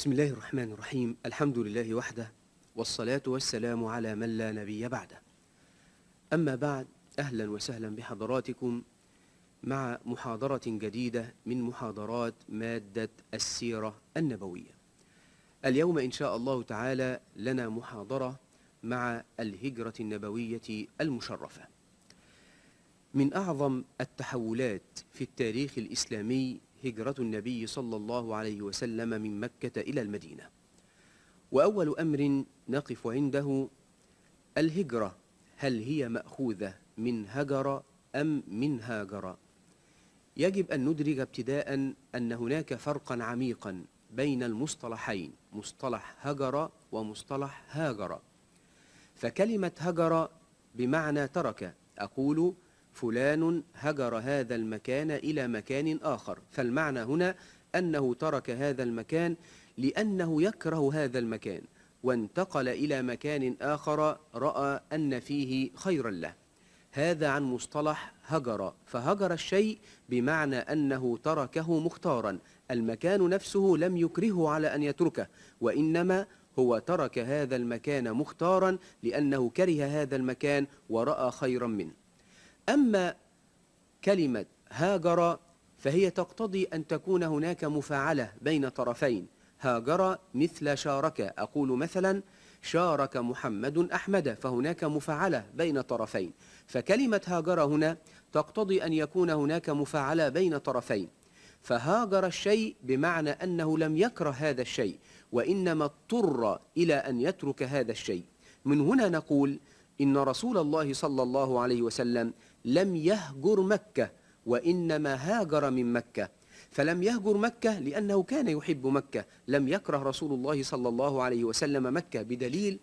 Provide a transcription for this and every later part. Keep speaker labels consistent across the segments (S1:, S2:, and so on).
S1: بسم الله الرحمن الرحيم الحمد لله وحده والصلاة والسلام على من لا نبي بعده أما بعد أهلا وسهلا بحضراتكم مع محاضرة جديدة من محاضرات مادة السيرة النبوية اليوم إن شاء الله تعالى لنا محاضرة مع الهجرة النبوية المشرفة من أعظم التحولات في التاريخ الإسلامي هجرة النبي صلى الله عليه وسلم من مكة إلى المدينة وأول أمر نقف عنده الهجرة هل هي مأخوذة من هجر أم من هاجر يجب أن ندرك ابتداء أن هناك فرقا عميقا بين المصطلحين مصطلح هجر ومصطلح هاجر فكلمة هجر بمعنى ترك أقول فلان هجر هذا المكان إلى مكان آخر فالمعنى هنا أنه ترك هذا المكان لأنه يكره هذا المكان وانتقل إلى مكان آخر رأى أن فيه خيرا له هذا عن مصطلح هجر فهجر الشيء بمعنى أنه تركه مختارا المكان نفسه لم يكرهه على أن يتركه وإنما هو ترك هذا المكان مختارا لأنه كره هذا المكان ورأى خيرا منه أما كلمة هاجر فهي تقتضي أن تكون هناك مفاعلة بين طرفين هاجر مثل شارك أقول مثلا شارك محمد أحمد فهناك مفاعلة بين طرفين فكلمة هاجر هنا تقتضي أن يكون هناك مفاعلة بين طرفين فهاجر الشيء بمعنى أنه لم يكره هذا الشيء وإنما اضطر إلى أن يترك هذا الشيء من هنا نقول إن رسول الله صلى الله عليه وسلم لم يهجر مكة وإنما هاجر من مكة فلم يهجر مكة لأنه كان يحب مكة لم يكره رسول الله صلى الله عليه وسلم مكة بدليل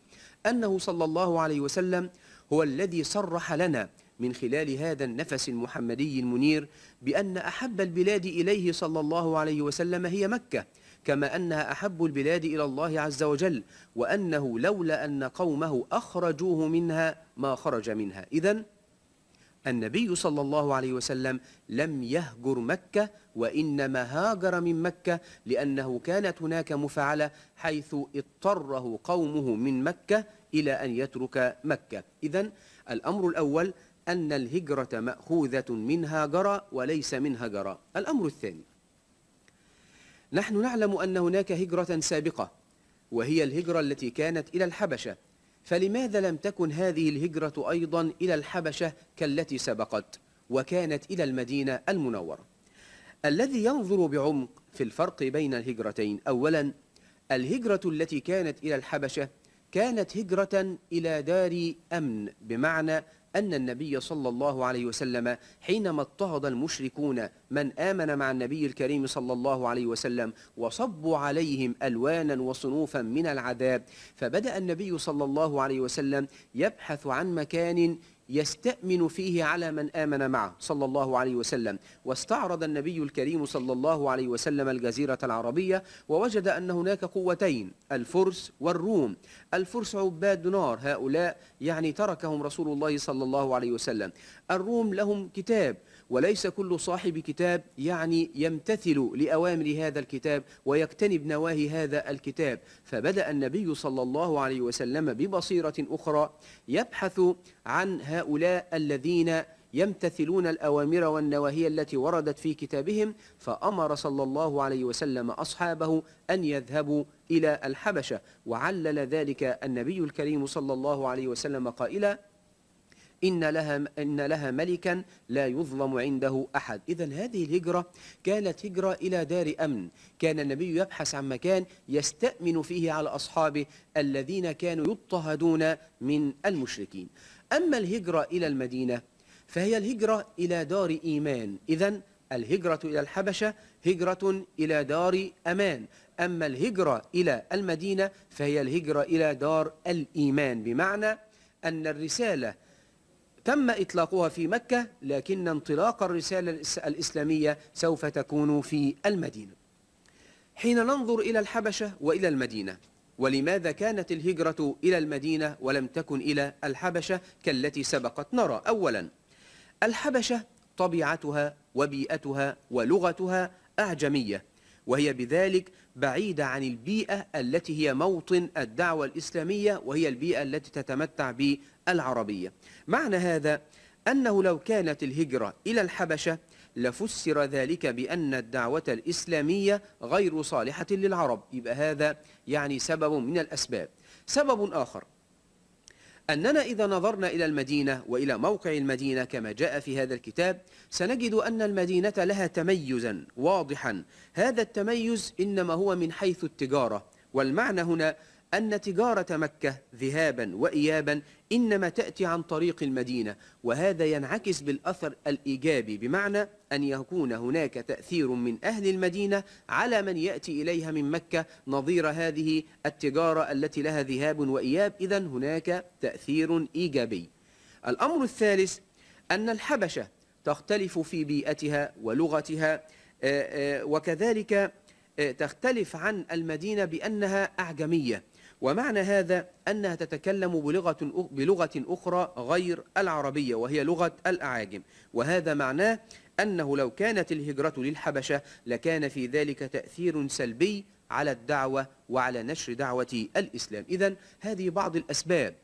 S1: أنه صلى الله عليه وسلم هو الذي صرح لنا من خلال هذا النفس المحمدي المنير بأن أحب البلاد إليه صلى الله عليه وسلم هي مكة كما أنها أحب البلاد إلى الله عز وجل وأنه لولا أن قومه أخرجوه منها ما خرج منها إذا النبي صلى الله عليه وسلم لم يهجر مكة وإنما هاجر من مكة لأنه كانت هناك مفعلة حيث اضطره قومه من مكة إلى أن يترك مكة إذا الأمر الأول أن الهجرة مأخوذة من هاجر وليس من هجر الأمر الثاني نحن نعلم أن هناك هجرة سابقة وهي الهجرة التي كانت إلى الحبشة فلماذا لم تكن هذه الهجرة أيضا إلى الحبشة كالتي سبقت وكانت إلى المدينة المنورة الذي ينظر بعمق في الفرق بين الهجرتين أولا الهجرة التي كانت إلى الحبشة كانت هجرة إلى دار أمن بمعنى أن النبي صلى الله عليه وسلم حينما اضطهد المشركون من آمن مع النبي الكريم صلى الله عليه وسلم وصبوا عليهم ألوانا وصنوفا من العذاب فبدأ النبي صلى الله عليه وسلم يبحث عن مكان يستأمن فيه على من آمن معه صلى الله عليه وسلم واستعرض النبي الكريم صلى الله عليه وسلم الجزيرة العربية ووجد أن هناك قوتين الفرس والروم الفرس عباد نار هؤلاء يعني تركهم رسول الله صلى الله عليه وسلم الروم لهم كتاب وليس كل صاحب كتاب يعني يمتثل لأوامر هذا الكتاب ويجتنب نواهي هذا الكتاب فبدأ النبي صلى الله عليه وسلم ببصيرة أخرى يبحث عن هؤلاء الذين يمتثلون الأوامر والنواهي التي وردت في كتابهم فأمر صلى الله عليه وسلم أصحابه أن يذهبوا إلى الحبشة وعلل ذلك النبي الكريم صلى الله عليه وسلم قائلا إن لها, إن لها ملكا لا يظلم عنده أحد إذا هذه الهجرة كانت هجرة إلى دار أمن كان النبي يبحث عن مكان يستأمن فيه على أصحابه الذين كانوا يضطهدون من المشركين أما الهجرة إلى المدينة فهي الهجرة إلى دار إيمان إذا الهجرة إلى الحبشة هجرة إلى دار أمان أما الهجرة إلى المدينة فهي الهجرة إلى دار الإيمان بمعنى أن الرسالة تم إطلاقها في مكة لكن انطلاق الرسالة الإسلامية سوف تكون في المدينة حين ننظر إلى الحبشة وإلى المدينة ولماذا كانت الهجرة إلى المدينة ولم تكن إلى الحبشة كالتي سبقت نرى أولا الحبشة طبيعتها وبيئتها ولغتها أعجمية وهي بذلك بعيدة عن البيئة التي هي موطن الدعوة الإسلامية وهي البيئة التي تتمتع بالعربية معنى هذا أنه لو كانت الهجرة إلى الحبشة لفسر ذلك بأن الدعوة الإسلامية غير صالحة للعرب يبقى هذا يعني سبب من الأسباب سبب آخر أننا إذا نظرنا إلى المدينة وإلى موقع المدينة كما جاء في هذا الكتاب سنجد أن المدينة لها تميزا واضحا هذا التميز إنما هو من حيث التجارة والمعنى هنا أن تجارة مكة ذهابا وإيابا إنما تأتي عن طريق المدينة وهذا ينعكس بالأثر الإيجابي بمعنى أن يكون هناك تأثير من أهل المدينة على من يأتي إليها من مكة نظير هذه التجارة التي لها ذهاب وإياب إذا هناك تأثير إيجابي الأمر الثالث أن الحبشة تختلف في بيئتها ولغتها آه، آه، وكذلك آه، تختلف عن المدينة بأنها أعجمية ومعنى هذا أنها تتكلم بلغة, بلغة أخرى غير العربية وهي لغة الأعاجم وهذا معناه أنه لو كانت الهجرة للحبشة لكان في ذلك تأثير سلبي على الدعوة وعلى نشر دعوة الإسلام إذا هذه بعض الأسباب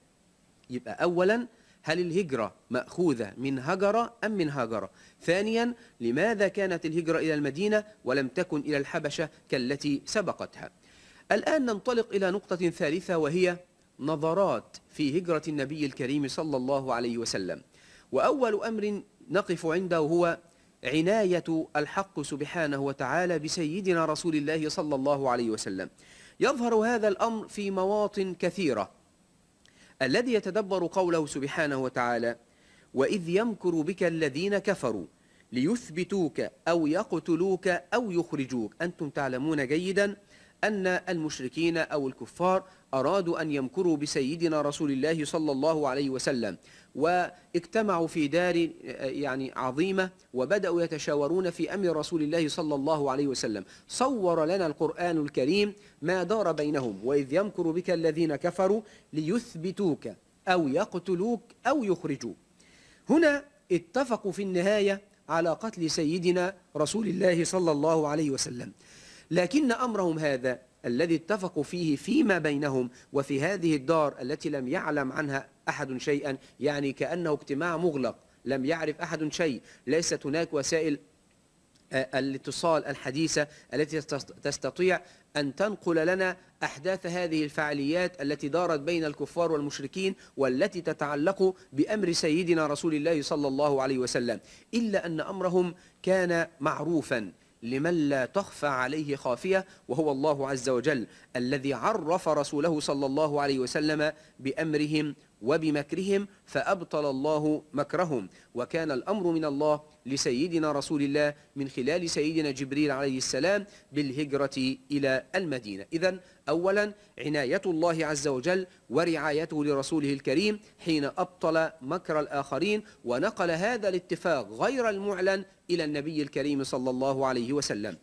S1: يبقى أولا هل الهجرة مأخوذة من هجرة أم من هجرة ثانيا لماذا كانت الهجرة إلى المدينة ولم تكن إلى الحبشة كالتي سبقتها الآن ننطلق إلى نقطة ثالثة وهي نظرات في هجرة النبي الكريم صلى الله عليه وسلم وأول أمر نقف عنده هو عناية الحق سبحانه وتعالى بسيدنا رسول الله صلى الله عليه وسلم يظهر هذا الأمر في مواطن كثيرة الذي يتدبر قوله سبحانه وتعالى وإذ يمكر بك الذين كفروا ليثبتوك أو يقتلوك أو يخرجوك أنتم تعلمون جيدا أن المشركين أو الكفار أرادوا أن يمكروا بسيدنا رسول الله صلى الله عليه وسلم واجتمعوا في دار يعني عظيمة وبدأوا يتشاورون في أمر رسول الله صلى الله عليه وسلم صور لنا القرآن الكريم ما دار بينهم وإذ يمكر بك الذين كفروا ليثبتوك أو يقتلوك أو يخرجوك هنا اتفقوا في النهاية على قتل سيدنا رسول الله صلى الله عليه وسلم لكن أمرهم هذا الذي اتفقوا فيه فيما بينهم وفي هذه الدار التي لم يعلم عنها أحد شيئا يعني كأنه اجتماع مغلق لم يعرف أحد شيء ليست هناك وسائل آه، الاتصال الحديثة التي تستطيع أن تنقل لنا أحداث هذه الفعاليات التي دارت بين الكفار والمشركين والتي تتعلق بأمر سيدنا رسول الله صلى الله عليه وسلم إلا أن أمرهم كان معروفا لمن لا تخفى عليه خافية وهو الله عز وجل الذي عرف رسوله صلى الله عليه وسلم بأمرهم وبمكرهم فأبطل الله مكرهم وكان الأمر من الله لسيدنا رسول الله من خلال سيدنا جبريل عليه السلام بالهجرة إلى المدينة إذا أولا عناية الله عز وجل ورعايته لرسوله الكريم حين أبطل مكر الآخرين ونقل هذا الاتفاق غير المعلن إلى النبي الكريم صلى الله عليه وسلم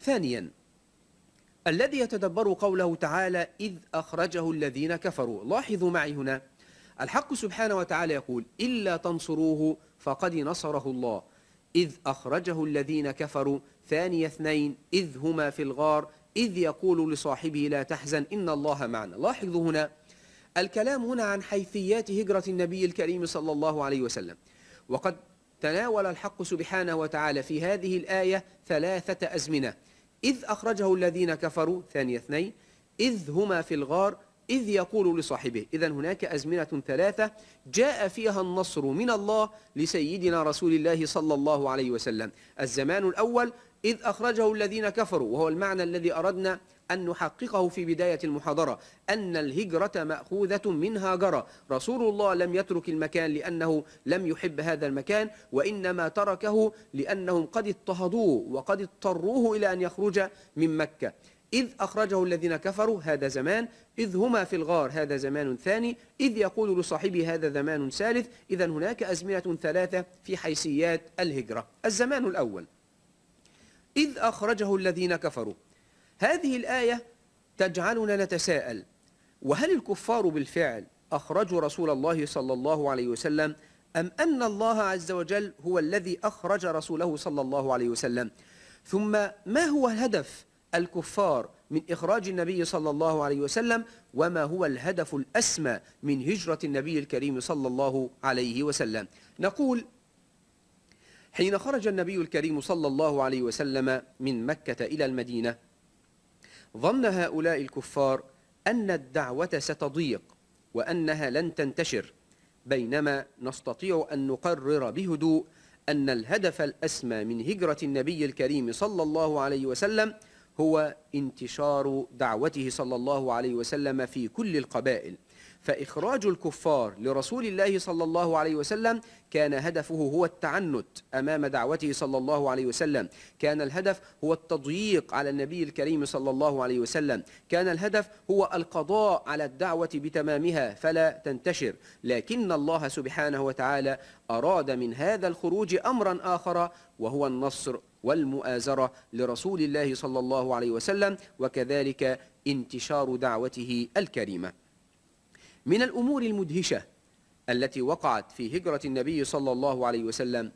S1: ثانيا الذي يتدبر قوله تعالى إذ أخرجه الذين كفروا لاحظوا معي هنا الحق سبحانه وتعالى يقول إلا تنصروه فقد نصره الله إذ أخرجه الذين كفروا ثاني اثنين إذ هما في الغار إذ يقول لصاحبه لا تحزن إن الله معنا لاحظوا هنا الكلام هنا عن حيثيات هجرة النبي الكريم صلى الله عليه وسلم وقد تناول الحق سبحانه وتعالى في هذه الآية ثلاثة أزمنة إذ أخرجه الذين كفروا ثاني اثنين إذ هما في الغار إذ يقول لصاحبه إذا هناك أزمنة ثلاثة جاء فيها النصر من الله لسيدنا رسول الله صلى الله عليه وسلم الزمان الأول إذ أخرجه الذين كفروا وهو المعنى الذي أردنا أن نحققه في بداية المحاضرة أن الهجرة مأخوذة من هاجرة رسول الله لم يترك المكان لأنه لم يحب هذا المكان وإنما تركه لأنهم قد اضطهدوه وقد اضطروه إلى أن يخرج من مكة إذ أخرجه الذين كفروا هذا زمان إذ هما في الغار هذا زمان ثاني إذ يقول لصاحبه هذا زمان ثالث إذا هناك أزمنة ثلاثة في حيثيات الهجرة الزمان الأول إذ أخرجه الذين كفروا هذه الآية تجعلنا نتساءل وهل الكفار بالفعل أخرجوا رسول الله صلى الله عليه وسلم أم أن الله عز وجل هو الذي أخرج رسوله صلى الله عليه وسلم ثم ما هو الهدف الكفار من إخراج النبي صلى الله عليه وسلم وما هو الهدف الأسمى من هجرة النبي الكريم صلى الله عليه وسلم نقول حين خرج النبي الكريم صلى الله عليه وسلم من مكة إلى المدينة ظن هؤلاء الكفار أن الدعوة ستضيق وأنها لن تنتشر بينما نستطيع أن نقرر بهدوء أن الهدف الأسمى من هجرة النبي الكريم صلى الله عليه وسلم هو انتشار دعوته صلى الله عليه وسلم في كل القبائل فإخراج الكفار لرسول الله صلى الله عليه وسلم كان هدفه هو التعنت أمام دعوته صلى الله عليه وسلم كان الهدف هو التضييق على النبي الكريم صلى الله عليه وسلم كان الهدف هو القضاء على الدعوة بتمامها فلا تنتشر لكن الله سبحانه وتعالى أراد من هذا الخروج أمرا آخر وهو النصر والمؤازرة لرسول الله صلى الله عليه وسلم وكذلك انتشار دعوته الكريمة من الأمور المدهشة التي وقعت في هجرة النبي صلى الله عليه وسلم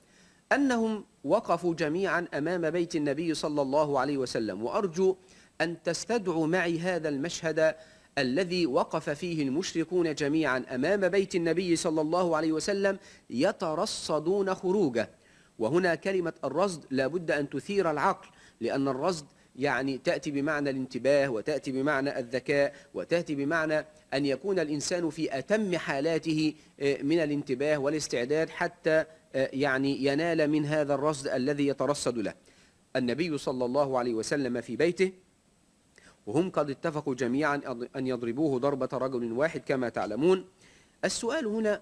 S1: أنهم وقفوا جميعا أمام بيت النبي صلى الله عليه وسلم وأرجو أن تستدعوا معي هذا المشهد الذي وقف فيه المشركون جميعا أمام بيت النبي صلى الله عليه وسلم يترصدون خروجه وهنا كلمة الرصد لابد أن تثير العقل لأن الرصد يعني تأتي بمعنى الانتباه وتأتي بمعنى الذكاء وتأتي بمعنى أن يكون الإنسان في أتم حالاته آه، من الانتباه والاستعداد حتى آه، يعني ينال من هذا الرصد الذي يترصد له النبي صلى الله عليه وسلم في بيته وهم قد اتفقوا جميعا أن يضربوه ضربة رجل واحد كما تعلمون السؤال هنا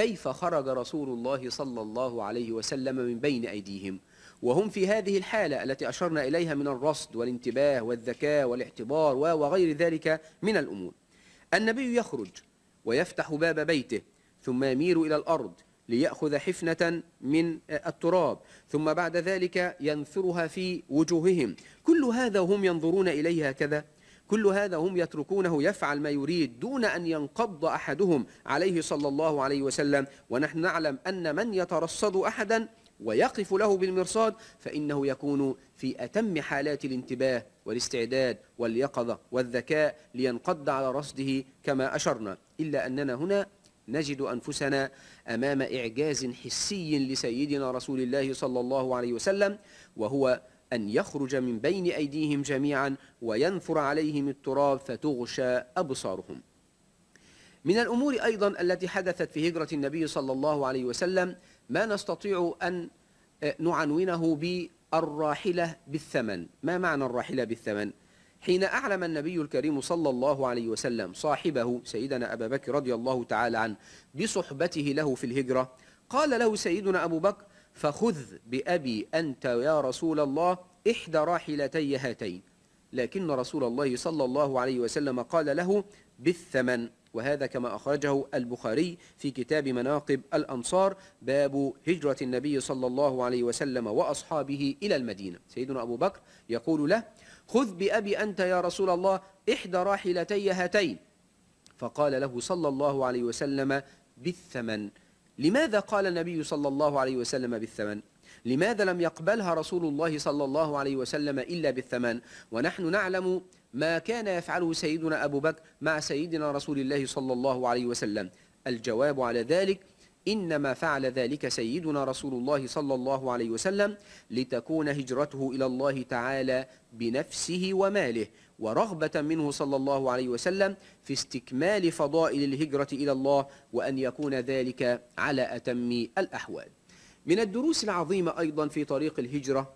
S1: كيف خرج رسول الله صلى الله عليه وسلم من بين أيديهم وهم في هذه الحالة التي أشرنا إليها من الرصد والانتباه والذكاء والاعتبار وغير ذلك من الأمور النبي يخرج ويفتح باب بيته ثم يميل إلى الأرض ليأخذ حفنة من التراب ثم بعد ذلك ينثرها في وجوههم كل هذا وهم ينظرون إليها كذا كل هذا هم يتركونه يفعل ما يريد دون أن ينقض أحدهم عليه صلى الله عليه وسلم ونحن نعلم أن من يترصد أحدا ويقف له بالمرصاد فإنه يكون في أتم حالات الانتباه والاستعداد واليقظة والذكاء لينقض على رصده كما أشرنا إلا أننا هنا نجد أنفسنا أمام إعجاز حسي لسيدنا رسول الله صلى الله عليه وسلم وهو أن يخرج من بين أيديهم جميعا وينثر عليهم التراب فتغشى أبصارهم من الأمور أيضا التي حدثت في هجرة النبي صلى الله عليه وسلم ما نستطيع أن آه، نعنونه بالراحلة بالثمن ما معنى الراحلة بالثمن؟ حين أعلم النبي الكريم صلى الله عليه وسلم صاحبه سيدنا أبا بكر رضي الله تعالى عنه بصحبته له في الهجرة قال له سيدنا أبو بكر فخذ بأبي أنت يا رسول الله إحدى راحلتي هاتين لكن رسول الله صلى الله عليه وسلم قال له بالثمن وهذا كما أخرجه البخاري في كتاب مناقب الأنصار باب هجرة النبي صلى الله عليه وسلم وأصحابه إلى المدينة سيدنا أبو بكر يقول له خذ بأبي أنت يا رسول الله إحدى راحلتي هاتين فقال له صلى الله عليه وسلم بالثمن لماذا قال النبي صلى الله عليه وسلم بالثمن لماذا لم يقبلها رسول الله صلى الله عليه وسلم إلا بالثمن ونحن نعلم ما كان يفعله سيدنا أبو بكر مع سيدنا رسول الله صلى الله عليه وسلم الجواب على ذلك إنما فعل ذلك سيدنا رسول الله صلى الله عليه وسلم لتكون هجرته إلى الله تعالى بنفسه وماله ورغبة منه صلى الله عليه وسلم في استكمال فضائل الهجرة إلى الله وأن يكون ذلك على أتم الأحوال من الدروس العظيمة أيضا في طريق الهجرة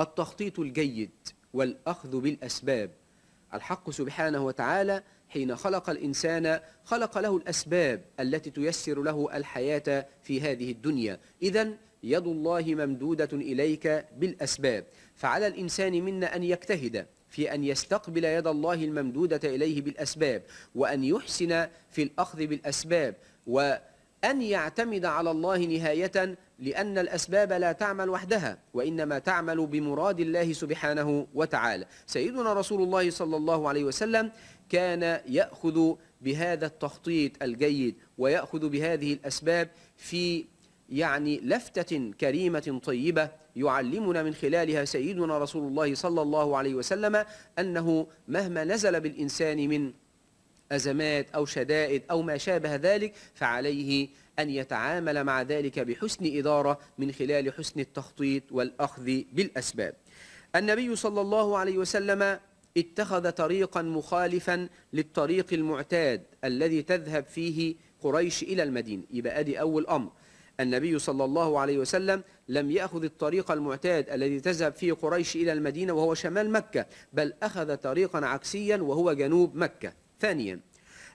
S1: التخطيط الجيد والأخذ بالأسباب الحق سبحانه وتعالى حين خلق الإنسان خلق له الأسباب التي تيسر له الحياة في هذه الدنيا إذا يد الله ممدودة إليك بالأسباب فعلى الإنسان منا أن يجتهد في أن يستقبل يد الله الممدودة إليه بالأسباب وأن يحسن في الأخذ بالأسباب وأن يعتمد على الله نهاية لأن الأسباب لا تعمل وحدها وإنما تعمل بمراد الله سبحانه وتعالى سيدنا رسول الله صلى الله عليه وسلم كان يأخذ بهذا التخطيط الجيد ويأخذ بهذه الأسباب في يعني لفتة كريمة طيبة يعلمنا من خلالها سيدنا رسول الله صلى الله عليه وسلم أنه مهما نزل بالإنسان من أزمات أو شدائد أو ما شابه ذلك فعليه أن يتعامل مع ذلك بحسن إدارة من خلال حسن التخطيط والأخذ بالأسباب النبي صلى الله عليه وسلم اتخذ طريقا مخالفا للطريق المعتاد الذي تذهب فيه قريش إلى المدينة يبقى أدي أول أمر النبي صلى الله عليه وسلم لم يأخذ الطريق المعتاد الذي تذهب فيه قريش إلى المدينة وهو شمال مكة بل أخذ طريقا عكسيا وهو جنوب مكة ثانيا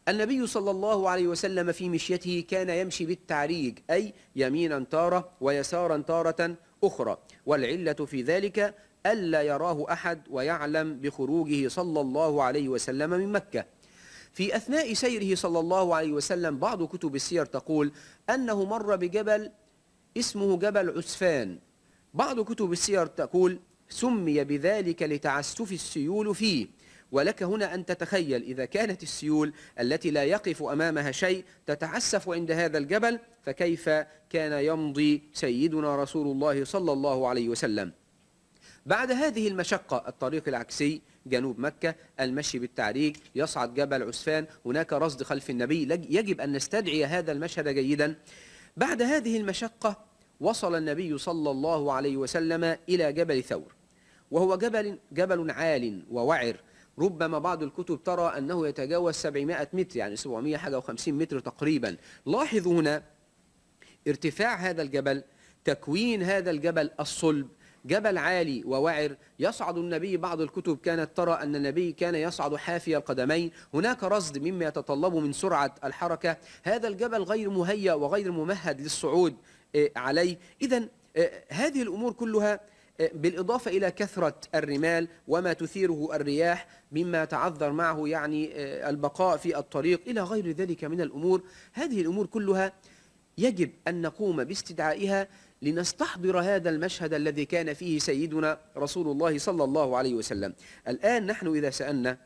S1: النبي صلى الله عليه وسلم في مشيته كان يمشي بالتعريج أي يمينا تارة ويسارا تارة أخرى والعلة في ذلك ألا يراه أحد ويعلم بخروجه صلى الله عليه وسلم من مكة في أثناء سيره صلى الله عليه وسلم بعض كتب السير تقول أنه مر بجبل اسمه جبل عسفان بعض كتب السير تقول سمي بذلك لتعسف السيول فيه ولك هنا أن تتخيل إذا كانت السيول التي لا يقف أمامها شيء تتعسف عند هذا الجبل فكيف كان يمضي سيدنا رسول الله صلى الله عليه وسلم بعد هذه المشقة الطريق العكسي جنوب مكة المشي بالتعريج يصعد جبل عسفان هناك رصد خلف النبي يجب أن نستدعي هذا المشهد جيدا بعد هذه المشقة وصل النبي صلى الله عليه وسلم إلى جبل ثور وهو جبل, جبل عال ووعر ربما بعض الكتب ترى أنه يتجاوز 700 متر يعني 700 حاجة و50 متر تقريبا لاحظوا هنا ارتفاع هذا الجبل تكوين هذا الجبل الصلب جبل عالي ووعر يصعد النبي بعض الكتب كانت ترى أن النبي كان يصعد حافي القدمين هناك رصد مما يتطلب من سرعة الحركة هذا الجبل غير مهيأ وغير ممهد للصعود آه، عليه إذا آه، هذه الأمور كلها آه، بالإضافة إلى كثرة الرمال وما تثيره الرياح مما تعذر معه يعني البقاء في الطريق إلى غير ذلك من الأمور هذه الأمور كلها يجب أن نقوم باستدعائها لنستحضر هذا المشهد الذي كان فيه سيدنا رسول الله صلى الله عليه وسلم الآن نحن إذا سألنا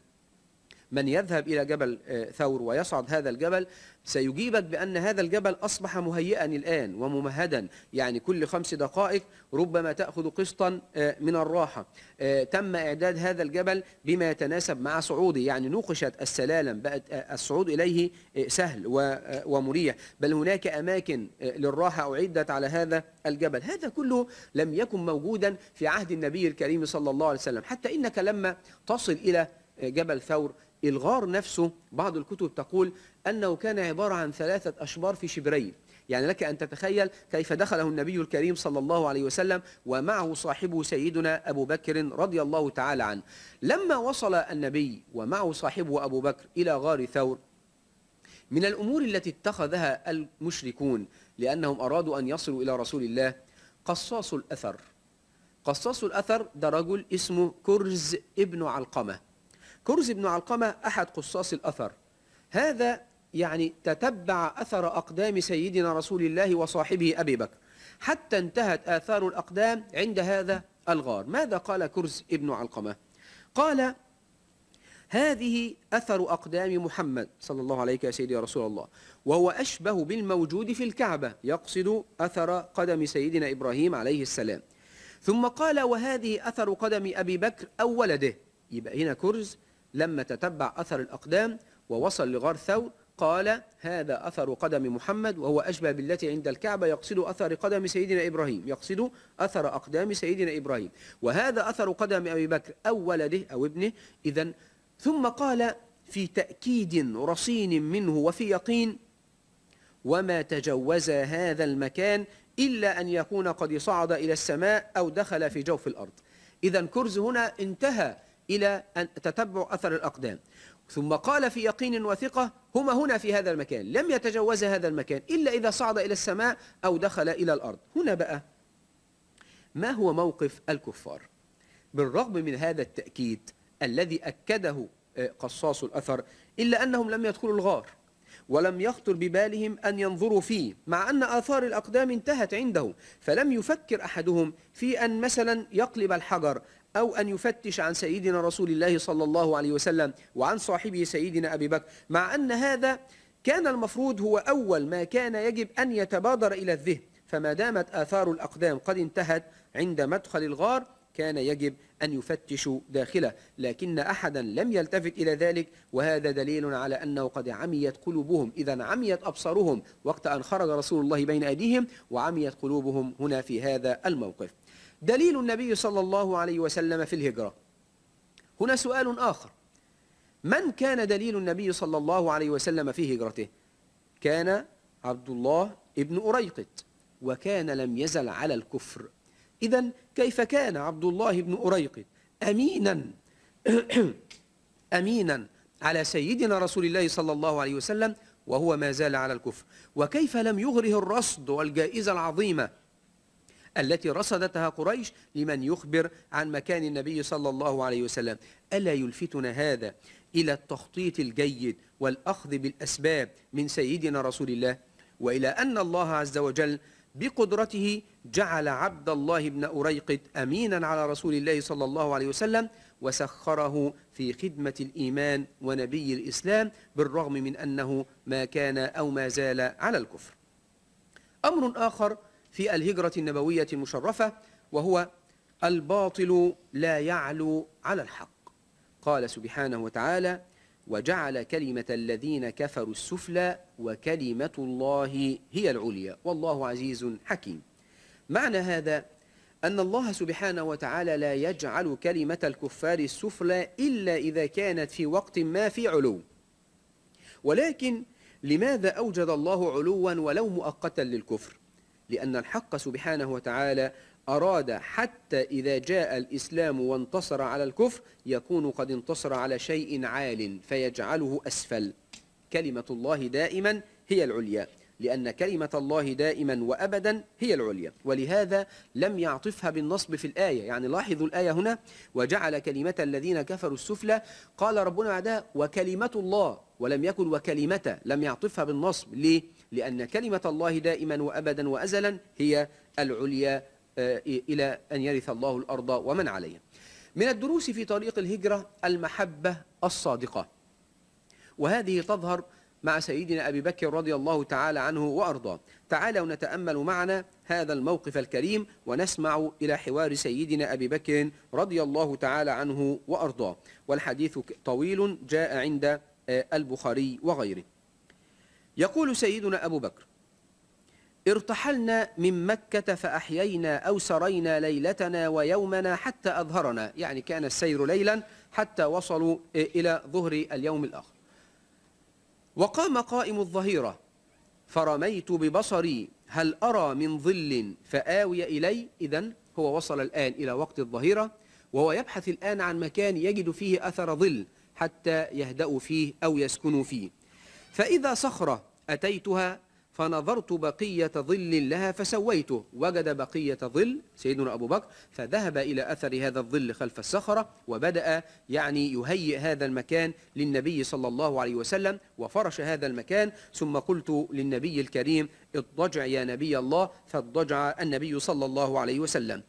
S1: من يذهب إلى جبل آه، ثور ويصعد هذا الجبل سيجيبك بأن هذا الجبل أصبح مهيئا الآن وممهدا يعني كل خمس دقائق ربما تأخذ قسطا آه، من الراحة آه، تم إعداد هذا الجبل بما يتناسب مع صعوده يعني نوقشت السلالم بقت الصعود إليه سهل ومريح بل هناك أماكن للراحة أعدت على هذا الجبل هذا كله لم يكن موجودا في عهد النبي الكريم صلى الله عليه وسلم حتى إنك لما تصل إلى جبل ثور الغار نفسه بعض الكتب تقول أنه كان عبارة عن ثلاثة أشبار في شبرين يعني لك أن تتخيل كيف دخله النبي الكريم صلى الله عليه وسلم ومعه صاحبه سيدنا أبو بكر رضي الله تعالى عنه لما وصل النبي ومعه صاحبه أبو بكر إلى غار ثور من الأمور التي اتخذها المشركون لأنهم أرادوا أن يصلوا إلى رسول الله قصاص الأثر قصاص الأثر ده رجل اسمه كرز ابن علقمة كرز بن علقمة أحد قصاص الأثر هذا يعني تتبع أثر أقدام سيدنا رسول الله وصاحبه أبي بكر حتى انتهت آثار الأقدام عند هذا الغار ماذا قال كرز ابن علقمة قال هذه أثر أقدام محمد صلى الله عليك يا سيدي يا رسول الله وهو أشبه بالموجود في الكعبة يقصد أثر قدم سيدنا إبراهيم عليه السلام ثم قال وهذه أثر قدم أبي بكر أو ولده يبقى هنا كرز لما تتبع أثر الأقدام ووصل لغار ثور قال هذا أثر قدم محمد وهو أشبه بالتي عند الكعبة يقصد أثر قدم سيدنا إبراهيم يقصد أثر أقدام سيدنا إبراهيم وهذا أثر قدم أبي بكر أو ولده أو ابنه إذا ثم قال في تأكيد رصين منه وفي يقين وما تجوز هذا المكان إلا أن يكون قد صعد إلى السماء أو دخل في جوف الأرض إذا كرز هنا انتهى إلى أن تتبع أثر الأقدام ثم قال في يقين وثقة هما هنا في هذا المكان لم يتجوز هذا المكان إلا إذا صعد إلى السماء أو دخل إلى الأرض هنا بقى ما هو موقف الكفار بالرغم من هذا التأكيد الذي أكده آه، قصاص الأثر إلا أنهم لم يدخلوا الغار ولم يخطر ببالهم أن ينظروا فيه مع أن آثار الأقدام انتهت عنده فلم يفكر أحدهم في أن مثلا يقلب الحجر أو أن يفتش عن سيدنا رسول الله صلى الله عليه وسلم وعن صاحبه سيدنا أبي بكر مع أن هذا كان المفروض هو أول ما كان يجب أن يتبادر إلى الذهن فما دامت آثار الأقدام قد انتهت عند مدخل الغار كان يجب أن يفتشوا داخله لكن أحدا لم يلتفت إلى ذلك وهذا دليل على أنه قد عميت قلوبهم إذا عميت أبصارهم وقت أن خرج رسول الله بين أيديهم وعميت قلوبهم هنا في هذا الموقف دليل النبي صلى الله عليه وسلم في الهجرة هنا سؤال آخر من كان دليل النبي صلى الله عليه وسلم في هجرته كان عبد الله ابن أريقط وكان لم يزل على الكفر إذا كيف كان عبد الله بن أريقط أمينا أمينا على سيدنا رسول الله صلى الله عليه وسلم وهو ما زال على الكفر وكيف لم يغره الرصد والجائزة العظيمة التي رصدتها قريش لمن يخبر عن مكان النبي صلى الله عليه وسلم ألا يلفتنا هذا إلى التخطيط الجيد والأخذ بالأسباب من سيدنا رسول الله وإلى أن الله عز وجل بقدرته جعل عبد الله بن أريقت أمينا على رسول الله صلى الله عليه وسلم وسخره في خدمة الإيمان ونبي الإسلام بالرغم من أنه ما كان أو ما زال على الكفر أمر آخر في الهجرة النبوية المشرفة وهو الباطل لا يعلو على الحق قال سبحانه وتعالى وجعل كلمة الذين كفروا السفلى وكلمة الله هي العليا والله عزيز حكيم معنى هذا أن الله سبحانه وتعالى لا يجعل كلمة الكفار السفلى إلا إذا كانت في وقت ما في علو ولكن لماذا أوجد الله علوا ولو مؤقتا للكفر لأن الحق سبحانه وتعالى أراد حتى إذا جاء الإسلام وانتصر على الكفر يكون قد انتصر على شيء عال فيجعله أسفل كلمة الله دائما هي العليا لأن كلمة الله دائما وأبدا هي العليا ولهذا لم يعطفها بالنصب في الآية يعني لاحظوا الآية هنا وجعل كلمة الذين كفروا السفلى قال ربنا بعدها وكلمة الله ولم يكن وكلمة لم يعطفها بالنصب ليه؟ لأن كلمة الله دائما وأبدا وأزلا هي العليا آه، إلى أن يرث الله الأرض ومن عليها من الدروس في طريق الهجرة المحبة الصادقة وهذه تظهر مع سيدنا أبي بكر رضي الله تعالى عنه وأرضاه تعالوا نتأمل معنا هذا الموقف الكريم ونسمع إلى حوار سيدنا أبي بكر رضي الله تعالى عنه وأرضاه والحديث طويل جاء عند آه، البخاري وغيره يقول سيدنا أبو بكر ارتحلنا من مكة فأحيينا أو سرينا ليلتنا ويومنا حتى أظهرنا يعني كان السير ليلا حتى وصلوا إلى ظهر اليوم الآخر وقام قائم الظهيرة فرميت ببصري هل أرى من ظل فآوي إلي إذا هو وصل الآن إلى وقت الظهيرة وهو يبحث الآن عن مكان يجد فيه أثر ظل حتى يهدأوا فيه أو يسكنوا فيه فإذا صخرة أتيتها فنظرت بقية ظل لها فسويته وجد بقية ظل سيدنا أبو بكر فذهب إلى أثر هذا الظل خلف الصخرة وبدأ يعني يهيئ هذا المكان للنبي صلى الله عليه وسلم وفرش هذا المكان ثم قلت للنبي الكريم اضجع يا نبي الله فاضجع النبي صلى الله عليه وسلم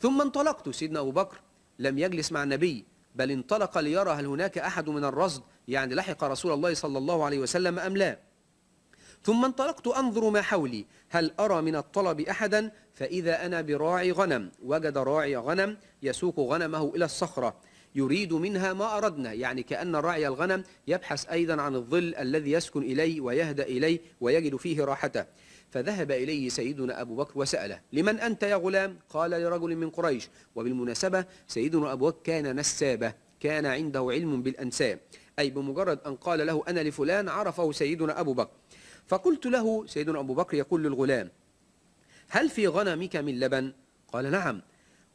S1: ثم انطلقت سيدنا أبو بكر لم يجلس مع النبي بل انطلق ليرى هل هناك أحد من الرصد يعني لحق رسول الله صلى الله عليه وسلم أم لا ثم انطلقت أنظر ما حولي هل أرى من الطلب أحدا فإذا أنا براعي غنم وجد راعي غنم يسوق غنمه إلى الصخرة يريد منها ما أردنا يعني كأن راعي الغنم يبحث أيضا عن الظل الذي يسكن إليه ويهدأ إليه ويجد فيه راحته فذهب إليه سيدنا أبو بكر وسأله لمن أنت يا غلام؟ قال لرجل من قريش وبالمناسبة سيدنا أبو بكر كان نسابة كان عنده علم بالأنساب أي بمجرد أن قال له أنا لفلان عرفه سيدنا أبو بكر فقلت له سيدنا أبو بكر يقول للغلام هل في غنمك من لبن؟ قال نعم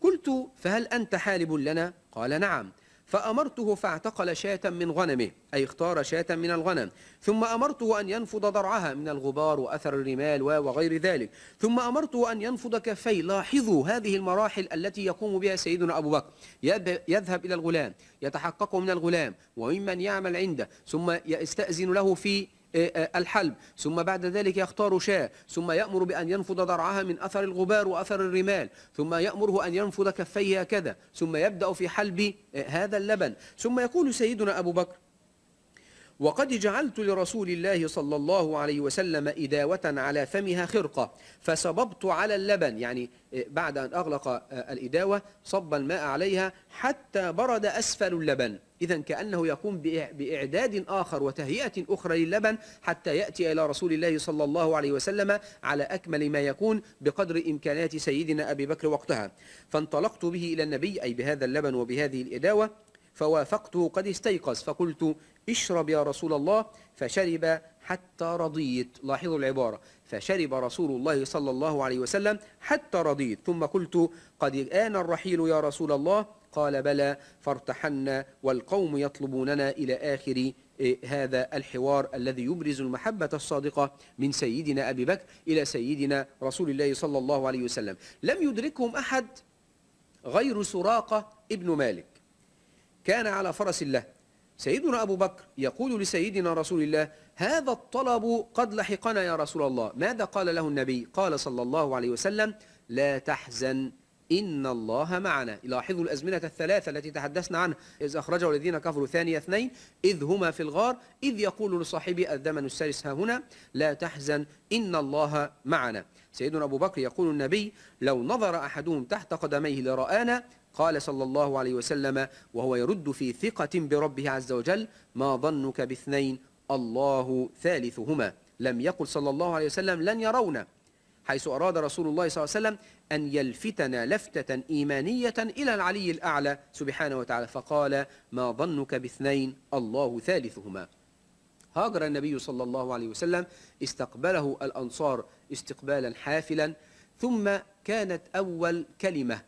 S1: قلت فهل أنت حالب لنا؟ قال نعم فأمرته فاعتقل شاة من غنمه أي اختار شاة من الغنم ثم أمرته أن ينفض ضرعها من الغبار وأثر الرمال وغير ذلك ثم أمرته أن ينفض كفي لاحظوا هذه المراحل التي يقوم بها سيدنا أبو بكر يذهب إلى الغلام يتحقق من الغلام وممن يعمل عنده ثم يستأذن له في إيه، إيه، الحلب ثم بعد ذلك يختار شاة ثم يأمر بأن ينفض ضرعها من أثر الغبار وأثر الرمال ثم يأمره أن ينفض كفيها كذا ثم يبدأ في حلب إيه، هذا اللبن ثم يقول سيدنا أبو بكر وقد جعلت لرسول الله صلى الله عليه وسلم إداوة على فمها خرقة فصببت على اللبن يعني بعد أن أغلق آه، الإداوة صب الماء عليها حتى برد أسفل اللبن إذا كأنه يقوم بإعداد آخر وتهيئة أخرى للبن حتى يأتي إلى رسول الله صلى الله عليه وسلم على أكمل ما يكون بقدر إمكانات سيدنا أبي بكر وقتها فانطلقت به إلى النبي أي بهذا اللبن وبهذه الإداوة فوافقته قد استيقظ فقلت اشرب يا رسول الله فشرب حتى رضيت لاحظوا العبارة فشرب رسول الله صلى الله عليه وسلم حتى رضيت ثم قلت قد آن الرحيل يا رسول الله قال بلى فارتحلنا والقوم يطلبوننا إلى آخر إيه، هذا الحوار الذي يبرز المحبة الصادقة من سيدنا أبي بكر إلى سيدنا رسول الله صلى الله عليه وسلم لم يدركهم أحد غير سراقة ابن مالك كان على فرس الله سيدنا أبو بكر يقول لسيدنا رسول الله هذا الطلب قد لحقنا يا رسول الله ماذا قال له النبي قال صلى الله عليه وسلم لا تحزن إن الله معنا لاحظوا الأزمنة الثلاثة التي تحدثنا عنها إذ أخرجه الذين كفروا ثاني اثنين إذ هما في الغار إذ يقول لصاحبه الزمن السادس ها هنا لا تحزن إن الله معنا سيدنا أبو بكر يقول النبي لو نظر أحدهم تحت قدميه لرآنا قال صلى الله عليه وسلم وهو يرد في ثقة بربه عز وجل ما ظنك باثنين الله ثالثهما لم يقل صلى الله عليه وسلم لن يرونا حيث أراد رسول الله صلى الله عليه وسلم أن يلفتنا لفتة إيمانية إلى العلي الأعلى سبحانه وتعالى فقال ما ظنك باثنين الله ثالثهما هاجر النبي صلى الله عليه وسلم استقبله الأنصار استقبالا حافلا ثم كانت أول كلمة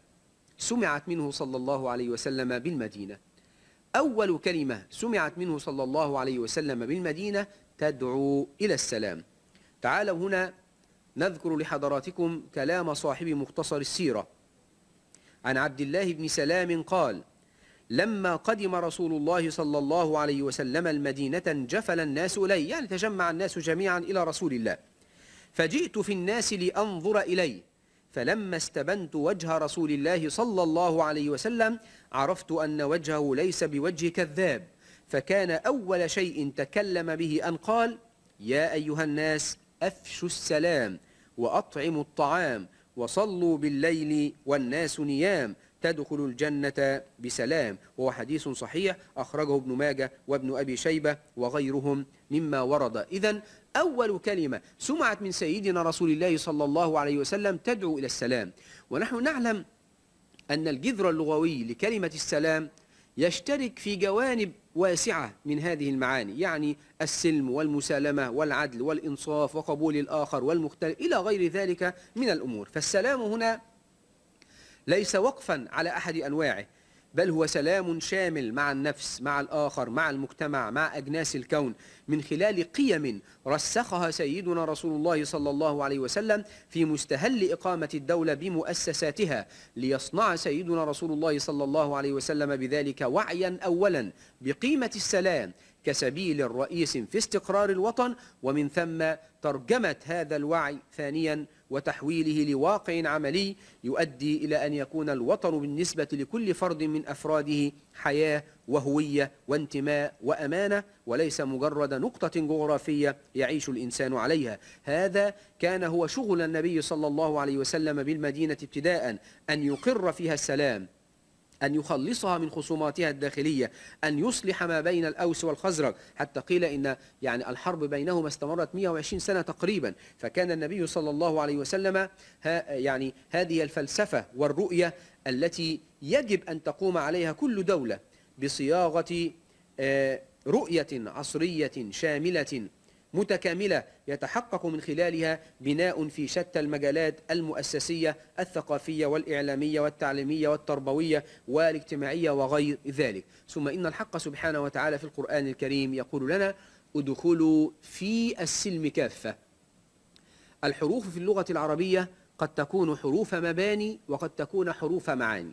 S1: سمعت منه صلى الله عليه وسلم بالمدينة أول كلمة سمعت منه صلى الله عليه وسلم بالمدينة تدعو إلى السلام تعالوا هنا نذكر لحضراتكم كلام صاحب مختصر السيرة عن عبد الله بن سلام قال لما قدم رسول الله صلى الله عليه وسلم المدينة جفل الناس إليه يعني تجمع الناس جميعا إلى رسول الله فجئت في الناس لأنظر إليه فلما استبنت وجه رسول الله صلى الله عليه وسلم عرفت أن وجهه ليس بوجه كذاب فكان أول شيء تكلم به أن قال يا أيها الناس أفشوا السلام وأطعموا الطعام وصلوا بالليل والناس نيام تدخل الجنة بسلام وهو حديث صحيح أخرجه ابن ماجه وابن أبي شيبة وغيرهم مما ورد إذا أول كلمة سمعت من سيدنا رسول الله صلى الله عليه وسلم تدعو إلى السلام ونحن نعلم أن الجذر اللغوي لكلمة السلام يشترك في جوانب واسعة من هذه المعاني يعني السلم والمسالمة والعدل والإنصاف وقبول الآخر والمختلف إلى غير ذلك من الأمور فالسلام هنا ليس وقفا على أحد أنواعه بل هو سلام شامل مع النفس مع الآخر مع المجتمع مع أجناس الكون من خلال قيم رسخها سيدنا رسول الله صلى الله عليه وسلم في مستهل إقامة الدولة بمؤسساتها ليصنع سيدنا رسول الله صلى الله عليه وسلم بذلك وعيا أولا بقيمة السلام كسبيل رئيس في استقرار الوطن ومن ثم ترجمة هذا الوعي ثانيا وتحويله لواقع عملي يؤدي إلى أن يكون الوطن بالنسبة لكل فرد من أفراده حياة وهوية وانتماء وأمانة وليس مجرد نقطة جغرافية يعيش الإنسان عليها هذا كان هو شغل النبي صلى الله عليه وسلم بالمدينة ابتداء أن يقر فيها السلام أن يخلصها من خصوماتها الداخلية أن يصلح ما بين الأوس والخزرج حتى قيل إن يعني الحرب بينهما استمرت 120 سنة تقريبا فكان النبي صلى الله عليه وسلم ها يعني هذه الفلسفة والرؤية التي يجب أن تقوم عليها كل دولة بصياغة آه، رؤية عصرية شاملة متكاملة يتحقق من خلالها بناء في شتى المجالات المؤسسية الثقافية والإعلامية والتعليمية والتربوية والاجتماعية وغير ذلك ثم إن الحق سبحانه وتعالى في القرآن الكريم يقول لنا ادخلوا في السلم كافة الحروف في اللغة العربية قد تكون حروف مباني وقد تكون حروف معاني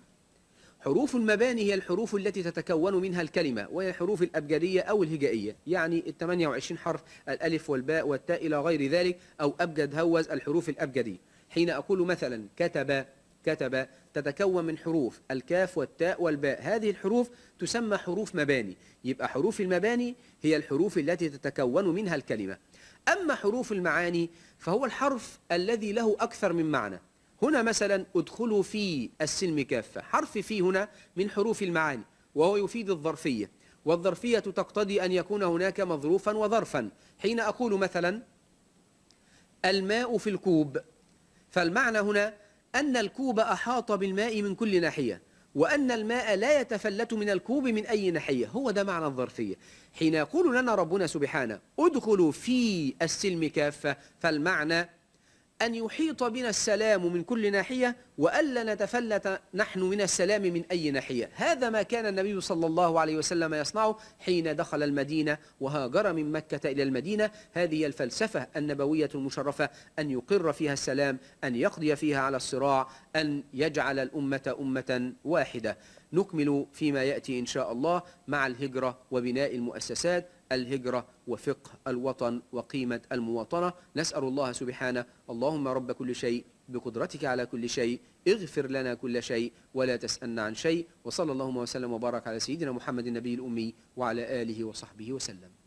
S1: حروف المباني هي الحروف التي تتكون منها الكلمة وهي الحروف الأبجدية أو الهجائية يعني ال 28 حرف الألف والباء والتاء إلى غير ذلك أو أبجد هوز الحروف الأبجدية حين أقول مثلا كتب كتب تتكون من حروف الكاف والتاء والباء هذه الحروف تسمى حروف مباني يبقى حروف المباني هي الحروف التي تتكون منها الكلمة أما حروف المعاني فهو الحرف الذي له أكثر من معنى هنا مثلا ادخلوا في السلم كافة حرف في هنا من حروف المعاني وهو يفيد الظرفية والظرفية تقتضي أن يكون هناك مظروفا وظرفا حين أقول مثلا الماء في الكوب فالمعنى هنا أن الكوب أحاط بالماء من كل ناحية وأن الماء لا يتفلت من الكوب من أي ناحية هو ده معنى الظرفية حين يقول لنا ربنا سبحانه ادخلوا في السلم كافة فالمعنى أن يحيط بنا السلام من كل ناحية وألا نتفلت نحن من السلام من أي ناحية هذا ما كان النبي صلى الله عليه وسلم يصنعه حين دخل المدينة وهاجر من مكة إلى المدينة هذه الفلسفة النبوية المشرفة أن يقر فيها السلام أن يقضي فيها على الصراع أن يجعل الأمة أمة واحدة نكمل فيما يأتي إن شاء الله مع الهجرة وبناء المؤسسات الهجرة وفقه الوطن وقيمة المواطنة نسأل الله سبحانه اللهم رب كل شيء بقدرتك على كل شيء اغفر لنا كل شيء ولا تسألنا عن شيء وصلى اللهم وسلم وبارك على سيدنا محمد النبي الأمي وعلى آله وصحبه وسلم